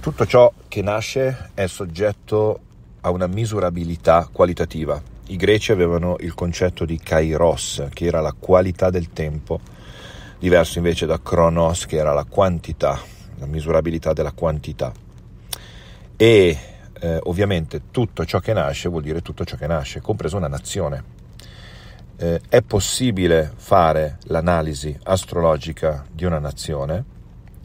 Tutto ciò che nasce è soggetto a una misurabilità qualitativa. I greci avevano il concetto di kairos, che era la qualità del tempo, diverso invece da kronos, che era la quantità, la misurabilità della quantità. E eh, ovviamente tutto ciò che nasce vuol dire tutto ciò che nasce, compreso una nazione. Eh, è possibile fare l'analisi astrologica di una nazione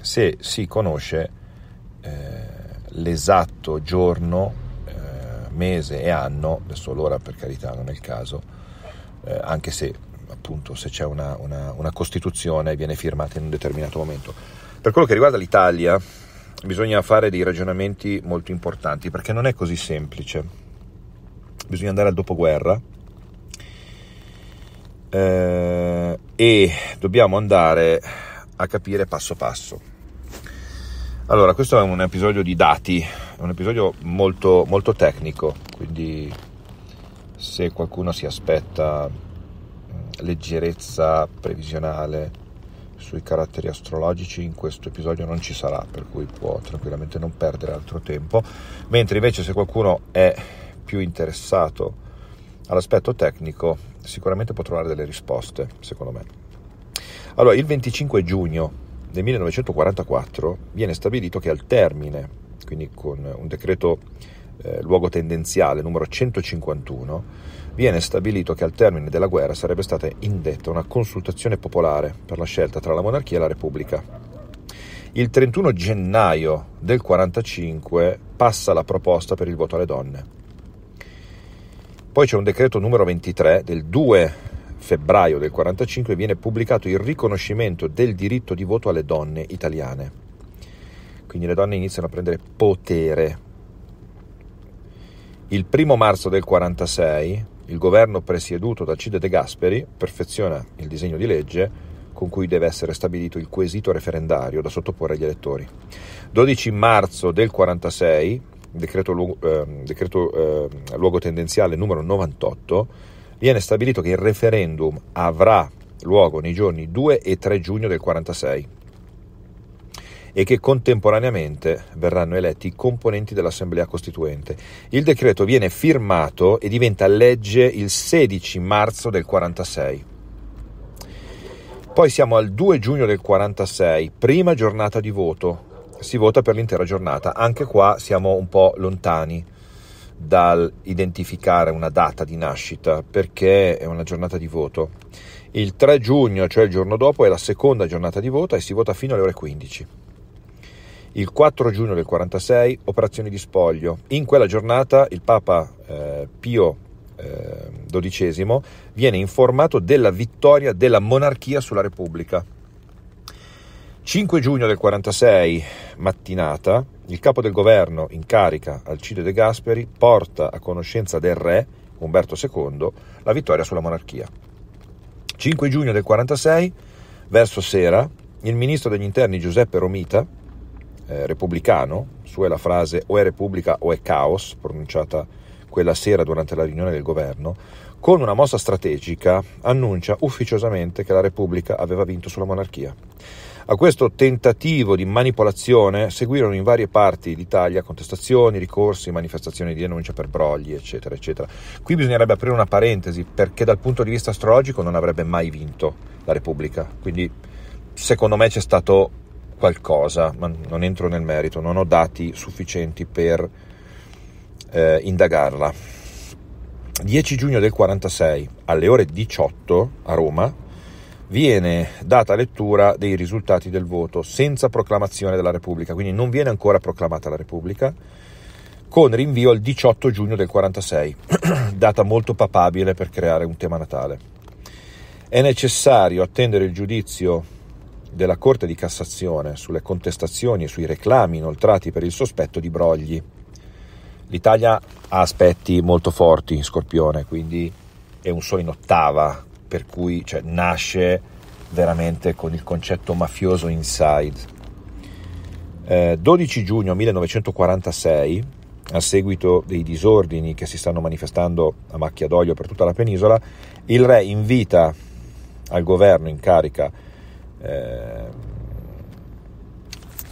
se si conosce eh, l'esatto giorno, eh, mese e anno, adesso l'ora per carità non è il caso, eh, anche se appunto se c'è una, una, una Costituzione viene firmata in un determinato momento. Per quello che riguarda l'Italia bisogna fare dei ragionamenti molto importanti perché non è così semplice, bisogna andare al dopoguerra. Eh, e dobbiamo andare a capire passo passo. Allora, questo è un episodio di dati, è un episodio molto, molto tecnico, quindi se qualcuno si aspetta mm, leggerezza previsionale sui caratteri astrologici in questo episodio non ci sarà, per cui può tranquillamente non perdere altro tempo, mentre invece se qualcuno è più interessato all'aspetto tecnico sicuramente può trovare delle risposte, secondo me. Allora, il 25 giugno nel 1944 viene stabilito che al termine, quindi con un decreto eh, luogo tendenziale numero 151, viene stabilito che al termine della guerra sarebbe stata indetta una consultazione popolare per la scelta tra la monarchia e la repubblica. Il 31 gennaio del 1945 passa la proposta per il voto alle donne. Poi c'è un decreto numero 23 del 2 febbraio del 1945 viene pubblicato il riconoscimento del diritto di voto alle donne italiane. Quindi le donne iniziano a prendere potere. Il primo marzo del 1946 il governo presieduto da Cide De Gasperi perfeziona il disegno di legge con cui deve essere stabilito il quesito referendario da sottoporre agli elettori. 12 marzo del 1946, decreto, eh, decreto eh, luogo tendenziale numero 98, viene stabilito che il referendum avrà luogo nei giorni 2 e 3 giugno del 1946 e che contemporaneamente verranno eletti i componenti dell'Assemblea Costituente. Il decreto viene firmato e diventa legge il 16 marzo del 1946. Poi siamo al 2 giugno del 1946, prima giornata di voto. Si vota per l'intera giornata, anche qua siamo un po' lontani dal identificare una data di nascita perché è una giornata di voto. Il 3 giugno, cioè il giorno dopo, è la seconda giornata di voto e si vota fino alle ore 15. Il 4 giugno del 46, operazioni di spoglio. In quella giornata il Papa eh, Pio eh, XII viene informato della vittoria della monarchia sulla Repubblica. 5 giugno del 46, mattinata, il capo del governo in carica, Alcide De Gasperi, porta a conoscenza del re, Umberto II, la vittoria sulla monarchia. 5 giugno del 46, verso sera, il ministro degli interni Giuseppe Romita, eh, repubblicano, sua è la frase o è repubblica o è caos, pronunciata quella sera durante la riunione del governo, con una mossa strategica annuncia ufficiosamente che la Repubblica aveva vinto sulla monarchia. A questo tentativo di manipolazione seguirono in varie parti d'Italia contestazioni, ricorsi, manifestazioni di denuncia per brogli, eccetera, eccetera. Qui bisognerebbe aprire una parentesi perché dal punto di vista astrologico non avrebbe mai vinto la Repubblica, quindi secondo me c'è stato qualcosa, ma non entro nel merito, non ho dati sufficienti per eh, indagarla. 10 giugno del 46 alle ore 18 a Roma viene data lettura dei risultati del voto senza proclamazione della Repubblica, quindi non viene ancora proclamata la Repubblica, con rinvio al 18 giugno del 1946, data molto papabile per creare un tema natale. È necessario attendere il giudizio della Corte di Cassazione sulle contestazioni e sui reclami inoltrati per il sospetto di brogli. L'Italia ha aspetti molto forti in Scorpione, quindi è un solo in ottava per cui cioè, nasce veramente con il concetto mafioso inside. Eh, 12 giugno 1946, a seguito dei disordini che si stanno manifestando a macchia d'olio per tutta la penisola, il re invita al governo in carica, eh,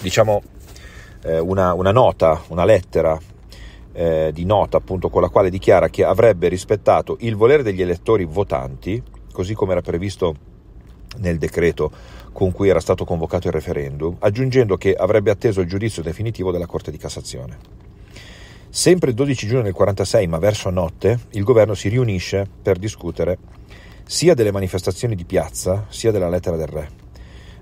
diciamo, eh, una, una, nota, una lettera eh, di nota appunto con la quale dichiara che avrebbe rispettato il volere degli elettori votanti così come era previsto nel decreto con cui era stato convocato il referendum, aggiungendo che avrebbe atteso il giudizio definitivo della Corte di Cassazione. Sempre il 12 giugno del 1946, ma verso notte, il governo si riunisce per discutere sia delle manifestazioni di piazza, sia della lettera del re.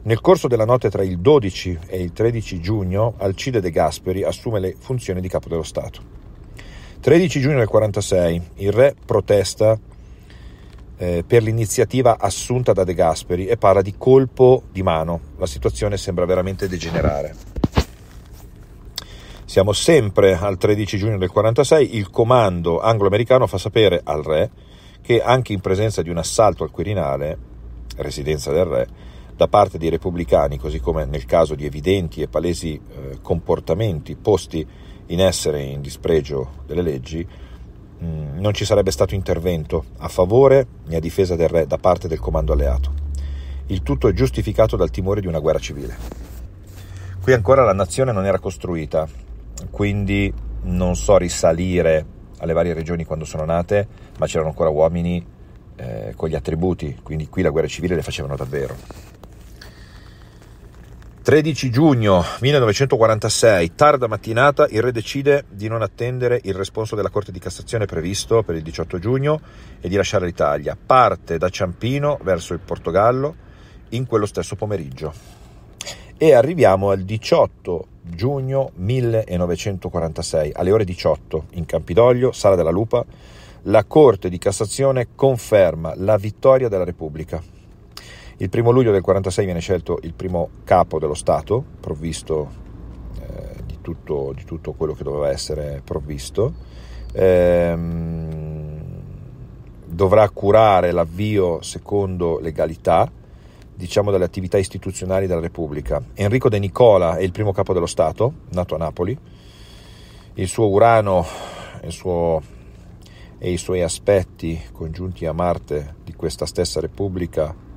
Nel corso della notte tra il 12 e il 13 giugno, Alcide De Gasperi assume le funzioni di capo dello Stato. 13 giugno del 1946, il re protesta eh, per l'iniziativa assunta da De Gasperi e parla di colpo di mano. La situazione sembra veramente degenerare. Siamo sempre al 13 giugno del 46, il comando anglo-americano fa sapere al re che anche in presenza di un assalto al Quirinale, residenza del re, da parte dei repubblicani, così come nel caso di evidenti e palesi eh, comportamenti posti in essere in dispregio delle leggi, Mm, non ci sarebbe stato intervento a favore né a difesa del re da parte del comando alleato. Il tutto è giustificato dal timore di una guerra civile. Qui ancora la nazione non era costruita, quindi non so risalire alle varie regioni quando sono nate, ma c'erano ancora uomini eh, con gli attributi, quindi qui la guerra civile le facevano davvero. 13 giugno 1946, tarda mattinata, il re decide di non attendere il responso della Corte di Cassazione previsto per il 18 giugno e di lasciare l'Italia. Parte da Ciampino verso il Portogallo in quello stesso pomeriggio. E arriviamo al 18 giugno 1946, alle ore 18, in Campidoglio, Sala della Lupa, la Corte di Cassazione conferma la vittoria della Repubblica il primo luglio del 1946 viene scelto il primo capo dello Stato, provvisto eh, di, tutto, di, tutto, quello che doveva essere provvisto. Ehm, dovrà curare l'avvio secondo legalità diciamo, delle attività istituzionali della Repubblica. Enrico De Nicola è il primo capo dello Stato, nato a Napoli. Il suo Urano il suo, e i suoi aspetti congiunti a Marte di questa stessa Repubblica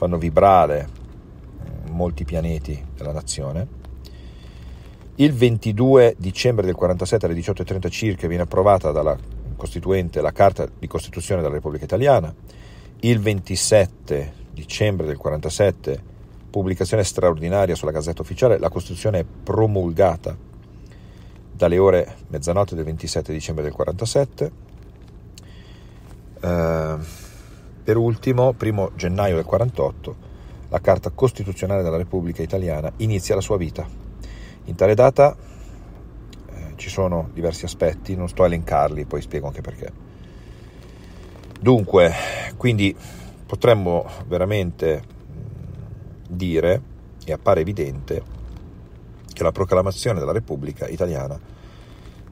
fanno vibrare eh, molti pianeti della nazione. Il 22 dicembre del 47 alle 18.30 circa viene approvata dalla Costituente la Carta di Costituzione della Repubblica Italiana. Il 27 dicembre del 47 pubblicazione straordinaria sulla Gazzetta Ufficiale, la Costituzione è promulgata dalle ore mezzanotte del 27 dicembre del 47. Uh, eh, per ultimo, 1 gennaio del 48, la Carta Costituzionale della Repubblica Italiana inizia la sua vita. In tale data eh, ci sono diversi aspetti, non sto a elencarli, poi spiego anche perché. Dunque, quindi potremmo veramente dire, e appare evidente, che la proclamazione della Repubblica Italiana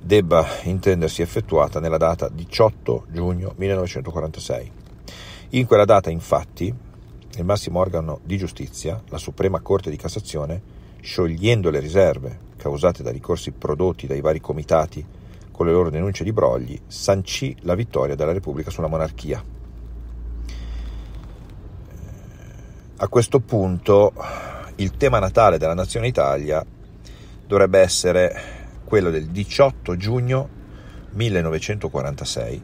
debba intendersi effettuata nella data 18 giugno 1946 in quella data, infatti, il massimo organo di giustizia, la Suprema Corte di Cassazione, sciogliendo le riserve causate dai ricorsi prodotti dai vari comitati con le loro denunce di brogli, sancì la vittoria della Repubblica sulla monarchia. A questo punto il tema natale della Nazione Italia dovrebbe essere quello del 18 giugno 1946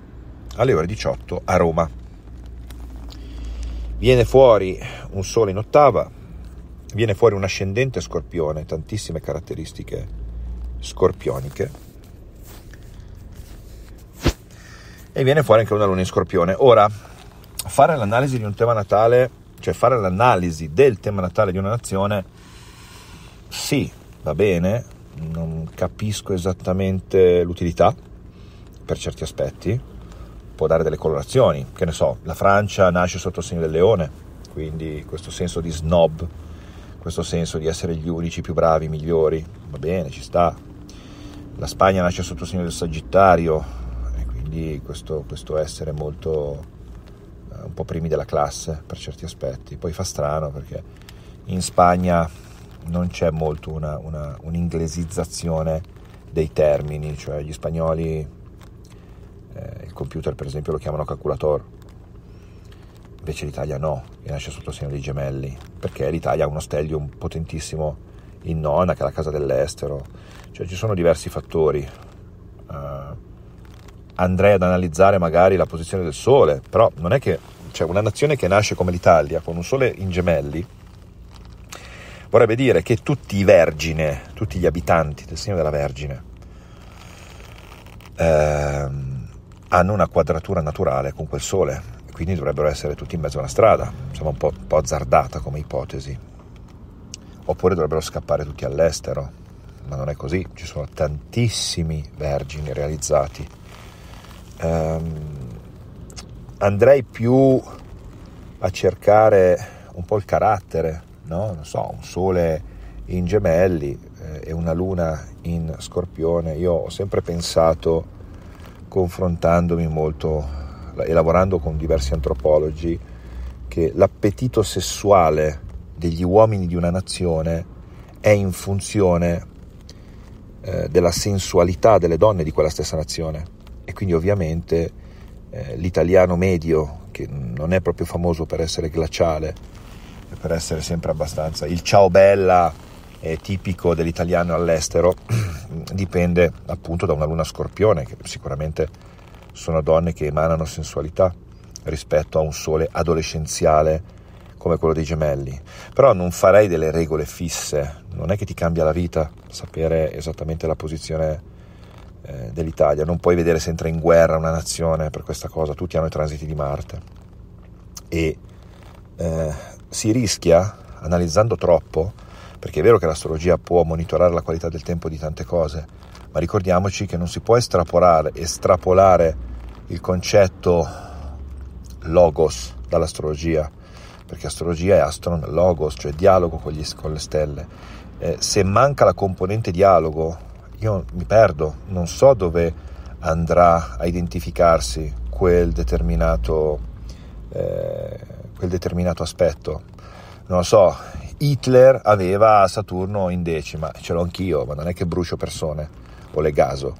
alle ore 18 a Roma. Viene fuori un Sole in ottava, viene fuori un ascendente scorpione, tantissime caratteristiche scorpioniche. E viene fuori anche una luna in scorpione. Ora, fare l'analisi di un tema natale, cioè fare l'analisi del tema natale di una nazione, sì, va bene, non capisco esattamente l'utilità per certi aspetti, può dare delle colorazioni, che ne so, la Francia nasce sotto il segno del leone, quindi questo senso di snob, questo senso di essere gli unici più bravi, migliori, va bene, ci sta. La Spagna nasce sotto il segno del Sagittario, e quindi questo, questo essere molto eh, un po' primi della classe per certi aspetti. Poi fa strano perché in Spagna non c'è molto una, una, un'inglesizzazione dei termini, cioè gli spagnoli eh, il computer per esempio lo chiamano calculator, invece l'Italia no, e nasce sotto il segno dei gemelli, perché l'Italia ha uno stellium potentissimo in nona che è la casa dell'estero, cioè ci sono diversi fattori. Uh, andrei ad analizzare magari la posizione del sole, però non è che cioè una nazione che nasce come l'Italia con un sole in gemelli vorrebbe dire che tutti i vergine, tutti gli abitanti del segno della Vergine ehm, hanno una quadratura naturale con quel sole, quindi dovrebbero essere tutti in mezzo a una strada, insomma un po', un po azzardata come ipotesi. Oppure dovrebbero scappare tutti all'estero, ma non è così, ci sono tantissimi vergini realizzati. Um, andrei più a cercare un po' il carattere, no? Non so, un sole in gemelli eh, e una luna in scorpione. Io ho sempre pensato confrontandomi molto eh, e lavorando con diversi antropologi che l'appetito sessuale degli uomini di una nazione è in funzione eh, della sensualità delle donne di quella stessa nazione e quindi ovviamente eh, l'italiano medio che non è proprio famoso per essere glaciale per essere sempre abbastanza il ciao bella eh, tipico dell'italiano all'estero dipende appunto da una luna scorpione, che sicuramente sono donne che emanano sensualità rispetto a un sole adolescenziale come quello dei gemelli. Però non farei delle regole fisse, non è che ti cambia la vita sapere esattamente la posizione eh, dell'Italia, non puoi vedere se entra in guerra una nazione per questa cosa, tutti hanno i transiti di Marte. E eh, si rischia, analizzando troppo, perché è vero che l'astrologia può monitorare la qualità del tempo di tante cose, ma ricordiamoci che non si può estrapolare, estrapolare il concetto logos dall'astrologia, perché astrologia è astron logos, cioè dialogo con, gli, con le stelle. Eh, se manca la componente dialogo, io mi perdo, non so dove andrà a identificarsi quel determinato, eh, quel determinato aspetto. Non lo so, Hitler aveva Saturno in decima, ce l'ho anch'io, ma non è che brucio persone o le gaso.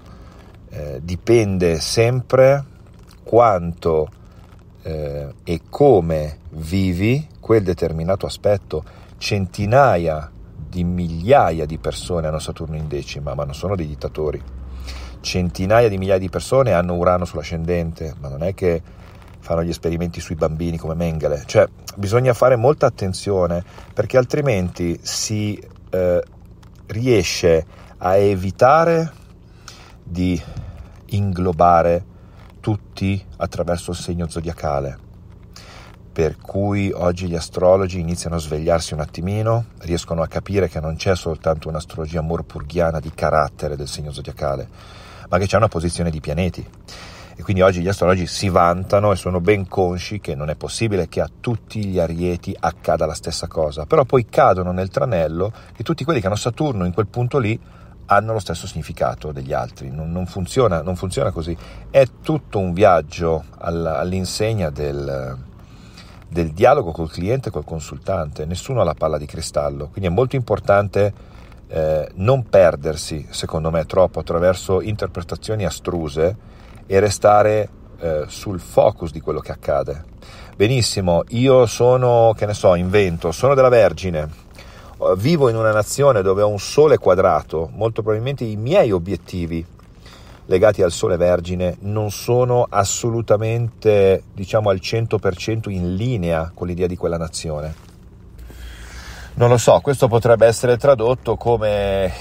Eh, dipende sempre quanto eh, e come vivi quel determinato aspetto. Centinaia di migliaia di persone hanno Saturno in decima, ma non sono dei dittatori. Centinaia di migliaia di persone hanno Urano sull'ascendente, ma non è che fanno gli esperimenti sui bambini come Mengele, cioè bisogna fare molta attenzione perché altrimenti si eh, riesce a evitare di inglobare tutti attraverso il segno zodiacale. Per cui oggi gli astrologi iniziano a svegliarsi un attimino, riescono a capire che non c'è soltanto un'astrologia morpurghiana di carattere del segno zodiacale, ma che c'è una posizione di pianeti e quindi oggi gli astrologi si vantano e sono ben consci che non è possibile che a tutti gli arieti accada la stessa cosa, però poi cadono nel tranello che tutti quelli che hanno Saturno in quel punto lì hanno lo stesso significato degli altri, non, non, funziona, non funziona, così, è tutto un viaggio all'insegna del, del dialogo col cliente e col consultante, nessuno ha la palla di cristallo, quindi è molto importante eh, non perdersi, secondo me, troppo attraverso interpretazioni astruse e restare eh, sul focus di quello che accade. Benissimo, io sono, che ne so, invento, sono della Vergine, eh, vivo in una nazione dove ho un sole quadrato, molto probabilmente i miei obiettivi legati al sole vergine non sono assolutamente, diciamo, al 100% in linea con l'idea di quella nazione. Non lo so, questo potrebbe essere tradotto come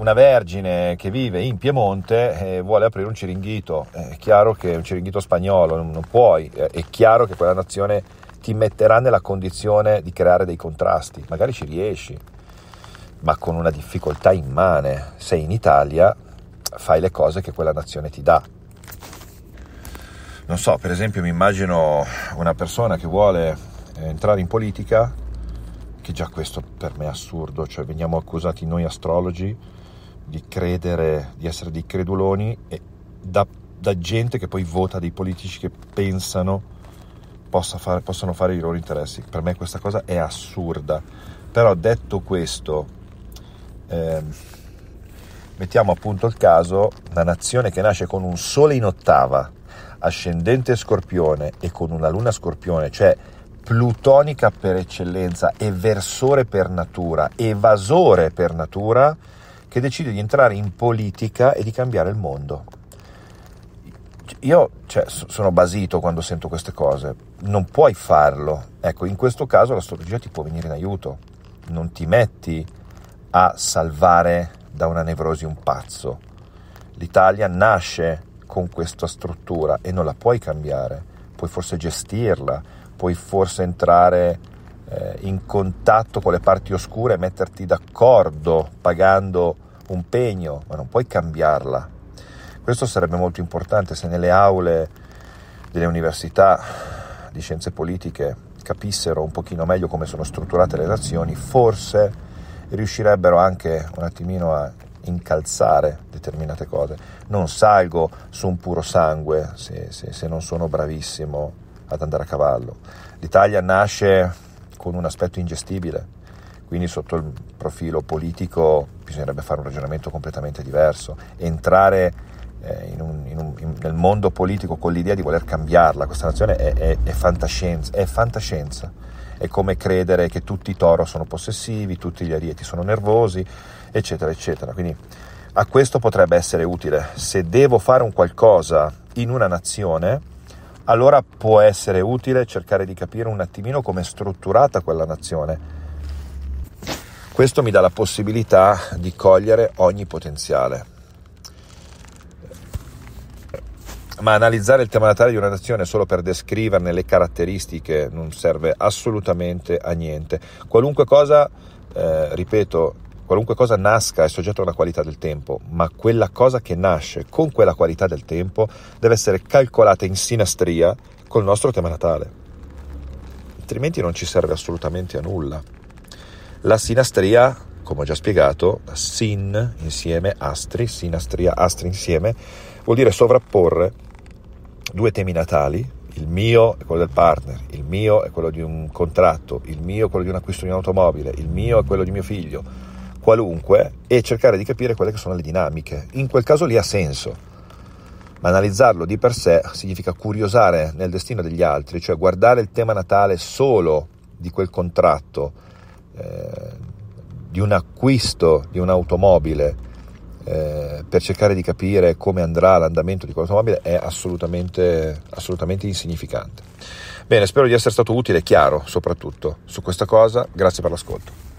una vergine che vive in Piemonte e vuole aprire un ciringhito, eh, è chiaro che è un ciringhito spagnolo, non, non puoi, eh, è chiaro che quella nazione ti metterà nella condizione di creare dei contrasti, magari ci riesci, ma con una difficoltà immane. Sei in Italia, fai le cose che quella nazione ti dà. Non so, per esempio mi immagino una persona che vuole eh, entrare in politica, che già questo per me è assurdo, cioè veniamo accusati noi astrologi di credere, di essere dei creduloni e da, da gente che poi vota dei politici che pensano fare, possano fare i loro interessi. Per me questa cosa è assurda. Però detto questo, eh, mettiamo appunto il caso, una nazione che nasce con un sole in ottava, ascendente scorpione e con una luna scorpione, cioè plutonica per eccellenza e versore per natura, evasore per natura, che decide di entrare in politica e di cambiare il mondo. Io cioè, sono basito quando sento queste cose, non puoi farlo. Ecco, in questo caso l'astrologia ti può venire in aiuto, non ti metti a salvare da una nevrosi un pazzo. L'Italia nasce con questa struttura e non la puoi cambiare, puoi forse gestirla, puoi forse entrare eh, in contatto con le parti oscure e metterti d'accordo pagando un pegno, ma non puoi cambiarla. Questo sarebbe molto importante se nelle aule delle università di scienze politiche capissero un pochino meglio come sono strutturate le nazioni, forse riuscirebbero anche un attimino a incalzare determinate cose. Non salgo su un puro sangue se, se, se non sono bravissimo ad andare a cavallo. L'Italia nasce con un aspetto ingestibile. Quindi sotto il profilo politico bisognerebbe fare un ragionamento completamente diverso. Entrare eh, in un, in un, in, nel mondo politico con l'idea di voler cambiarla questa nazione è, è, è fantascienza. È fantascienza è come credere che tutti i toro sono possessivi, tutti gli arieti sono nervosi, eccetera, eccetera. Quindi a questo potrebbe essere utile. Se devo fare un qualcosa in una nazione, allora può essere utile cercare di capire un attimino come è strutturata quella nazione. Questo mi dà la possibilità di cogliere ogni potenziale. Ma analizzare il tema natale di una nazione solo per descriverne le caratteristiche non serve assolutamente a niente. Qualunque cosa, eh, ripeto, qualunque cosa nasca è soggetta a una qualità del tempo, ma quella cosa che nasce con quella qualità del tempo deve essere calcolata in sinastria col nostro tema natale. Altrimenti non ci serve assolutamente a nulla. La sinastria, come ho già spiegato, sin insieme, astri, sinastria, astri insieme, vuol dire sovrapporre due temi natali, il mio è quello del partner, il mio è quello di un contratto, il mio è quello di un acquisto di un'automobile, il mio è quello di mio figlio, qualunque e cercare di capire quelle che sono le dinamiche. In quel caso lì ha senso, ma analizzarlo di per sé significa curiosare nel destino degli altri, cioè guardare il tema natale solo di quel contratto, eh, di un acquisto di un'automobile, eh, per cercare di capire come andrà l'andamento di quell'automobile è assolutamente, assolutamente insignificante. Bene, spero di essere stato utile e chiaro soprattutto su questa cosa, grazie per l'ascolto.